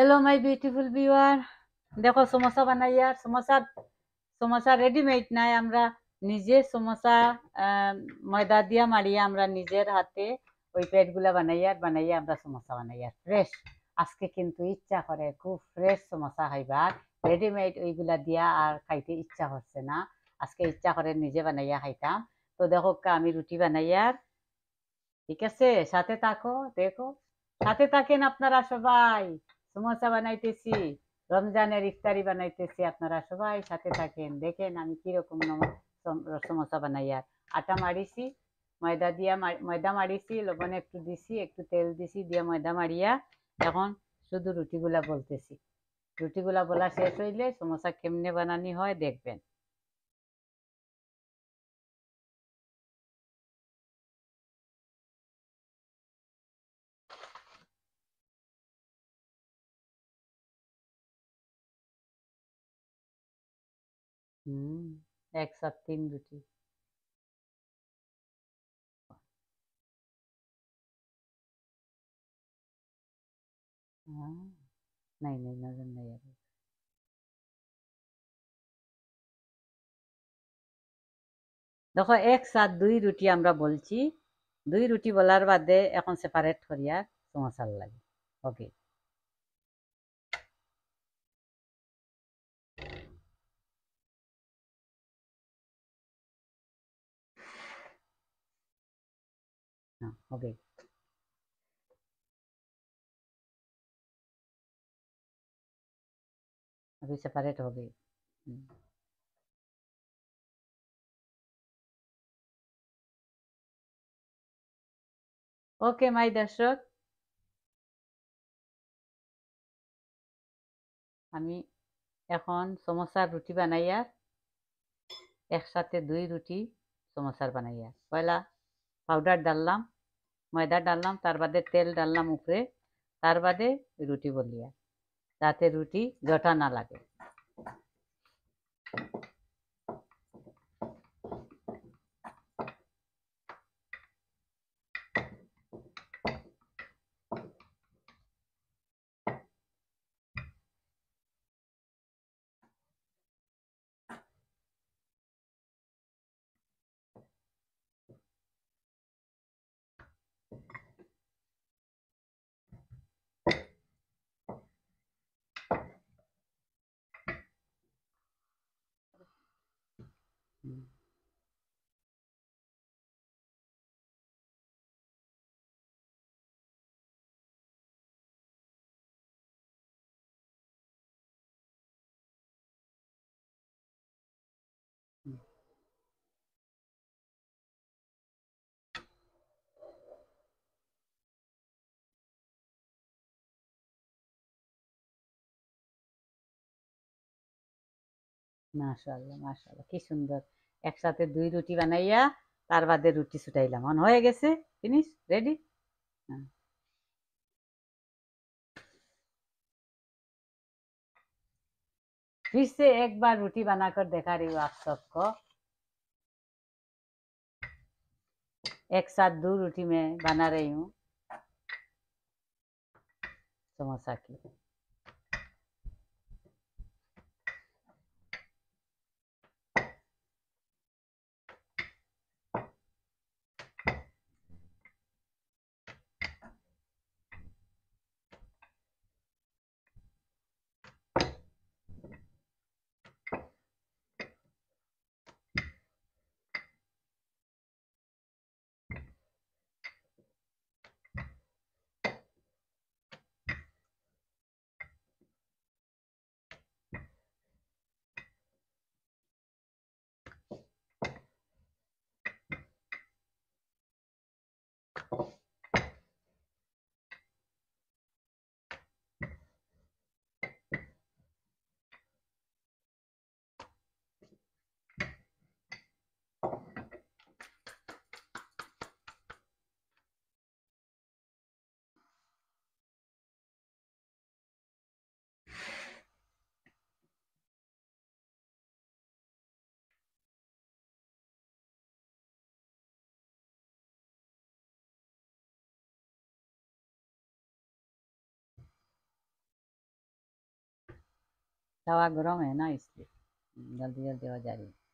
hello my beautiful beware দেখো সমোসা বানাই আর samosa samosa readymade নাই আমরা নিজে সমোসা ময়দা দিয়া মারিয়া আমরা নিজের হাতে ওই প্লেটগুলা বানাই আর বানাইয়া আমরা সমোসা বানাই আর ফ্রেশ আজকে কিন্তু ইচ্ছা করে খুব ফ্রেশ সমোসা খাইবার রেডিমেড ওইগুলা দিয়া আর খাইতে ইচ্ছা হচ্ছে না আজকে ইচ্ছা করে নিজে বানাইয়া খাইতাম তো দেখো আমি রুটি বানাইয়ার ঠিক আছে সাথে থাকো দেখো সাথে থাকেন আপনারা সবাই সমোসা বানাইতেছি রমজানের ইফতারি বানাইতেছি আপনারা সবাই সাথে থাকেন দেখেন আমি কিরকম সমোসা বানাই আটা মারিছি ময়দা দিয়া ময়দা মারিছি লবণ একটু দিছি একটু তেল দিছি দিয়া ময়দা মারিয়া এখন শুধু রুটিগুলা বলতেছি রুটিগুলা বলা শেষ হইলে সমোসা কেমনে বানানি হয় দেখবেন এক সাত তিন দুটি নাই নাই नजर নাই দেখো এক সাত দুই রুটি আমরা বলছি দুই রুটি বলার বাদে এখন সেপারেট করিয়া তোমার লাগে ওকে না হবে अभी सेपरेट हो गई ओके माई দর্শক আমি এখন সমোসার রুটি বানাইয়া একসাথে দুই রুটি সমোসার বানাইয়া পয়লা পাউডার ডাললাম ময়দা ডাললাম তার বাদে তেল ডাললাম উপরে তার বাদে রুটি বলিয়া যাতে রুটি জটা না লাগে মাশাল্লাহ মাশাল্লাহ কি সুন্দর একসাথে দুই রুটি বানাইয়া তার বাদে রুটি ছুটাইলাম অন হয়ে গেছে ফিনিশ রেডি হ্যাঁ फिर से एक बार रोटी बनाकर दिखा रही हूँ आप सबको एक साथ दो रोटी में बना रही हूँ समोसा की तवा गर्म है ना इसलिए जल्दी जल्दी हो जा रही है